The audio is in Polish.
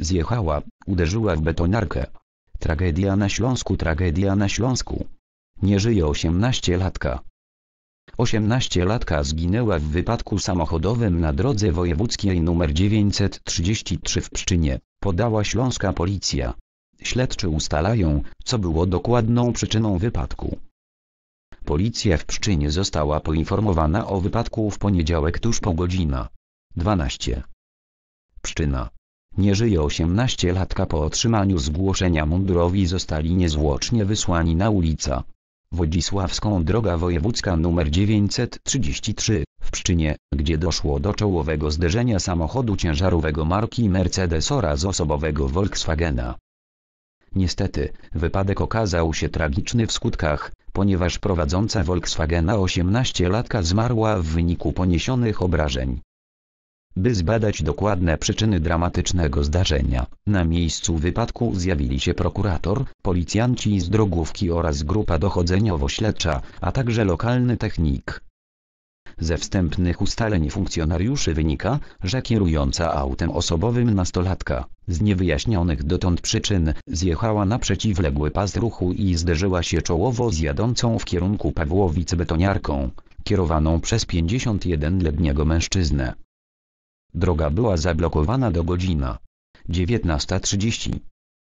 Zjechała, uderzyła w betonarkę. Tragedia na Śląsku, tragedia na Śląsku. Nie żyje 18 latka zginęła w wypadku samochodowym na drodze wojewódzkiej nr 933 w Pszczynie, podała śląska policja. Śledczy ustalają, co było dokładną przyczyną wypadku. Policja w Pszczynie została poinformowana o wypadku w poniedziałek tuż po godzina 12. Pszczyna nie żyje 18-latka po otrzymaniu zgłoszenia mundurowi zostali niezwłocznie wysłani na ulicę. Wodzisławską droga wojewódzka nr 933, w Pszczynie, gdzie doszło do czołowego zderzenia samochodu ciężarowego marki Mercedes oraz osobowego Volkswagena. Niestety, wypadek okazał się tragiczny w skutkach, ponieważ prowadząca Volkswagena 18-latka zmarła w wyniku poniesionych obrażeń by zbadać dokładne przyczyny dramatycznego zdarzenia. Na miejscu wypadku zjawili się prokurator, policjanci z drogówki oraz grupa dochodzeniowo-śledcza, a także lokalny technik. Ze wstępnych ustaleń funkcjonariuszy wynika, że kierująca autem osobowym nastolatka, z niewyjaśnionych dotąd przyczyn, zjechała na przeciwległy pas ruchu i zderzyła się czołowo z jadącą w kierunku Pawłowic betoniarką, kierowaną przez 51-letniego mężczyznę. Droga była zablokowana do godzina 19.30.